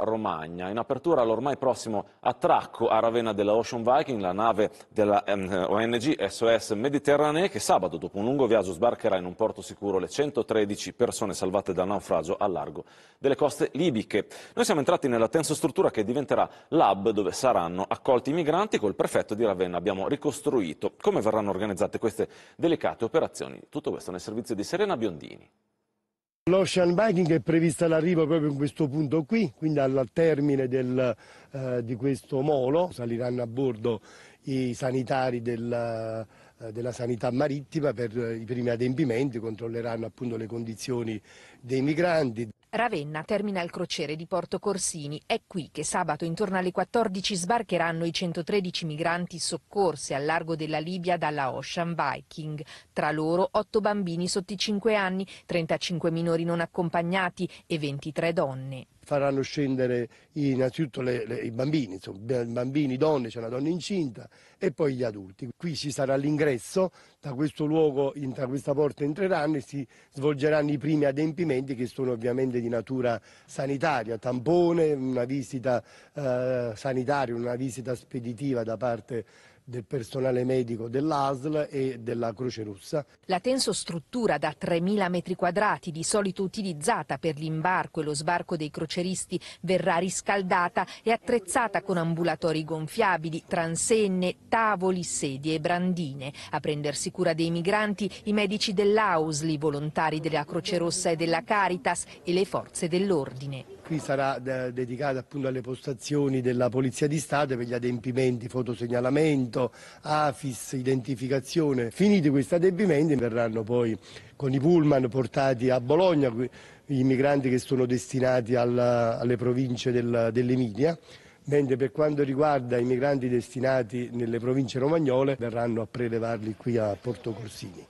Romagna. In apertura all'ormai prossimo attracco a Ravenna della Ocean Viking, la nave della ehm, ONG SOS Mediterranee, che sabato, dopo un lungo viaggio, sbarcherà in un porto sicuro le 113 persone salvate dal naufragio a largo delle coste libiche. Noi siamo entrati nella tensa struttura che diventerà l'hub dove saranno accolti i migranti. Col prefetto di Ravenna abbiamo ricostruito come verranno organizzate queste delicate operazioni. Tutto questo nel servizio di Serena Biondini. L'Ocean Viking è prevista all'arrivo proprio in questo punto qui, quindi al termine del, eh, di questo molo saliranno a bordo i sanitari del, eh, della sanità marittima per eh, i primi adempimenti, controlleranno appunto le condizioni dei migranti. Ravenna termina il crociere di Porto Corsini. È qui che sabato intorno alle 14 sbarcheranno i 113 migranti soccorsi al largo della Libia dalla Ocean Viking. Tra loro 8 bambini sotto i 5 anni, 35 minori non accompagnati e 23 donne faranno scendere innanzitutto le, le, i bambini, insomma, bambini, donne, c'è una donna incinta e poi gli adulti. Qui ci sarà l'ingresso, da questo luogo, in, da questa porta entreranno e si svolgeranno i primi adempimenti che sono ovviamente di natura sanitaria, tampone, una visita eh, sanitaria, una visita speditiva da parte del personale medico dell'ASL e della Croce Rossa. La tenso struttura da 3.000 metri quadrati, di solito utilizzata per l'imbarco e lo sbarco dei croceristi, verrà riscaldata e attrezzata con ambulatori gonfiabili, transenne, tavoli, sedie e brandine. A prendersi cura dei migranti i medici dell'AUSL, i volontari della Croce Rossa e della Caritas e le forze dell'ordine qui sarà eh, dedicata appunto alle postazioni della Polizia di Stato per gli adempimenti, fotosegnalamento, AFIS, identificazione. Finiti questi adempimenti verranno poi con i pullman portati a Bologna i migranti che sono destinati alla, alle province del, dell'Emilia mentre per quanto riguarda i migranti destinati nelle province romagnole verranno a prelevarli qui a Porto Corsini.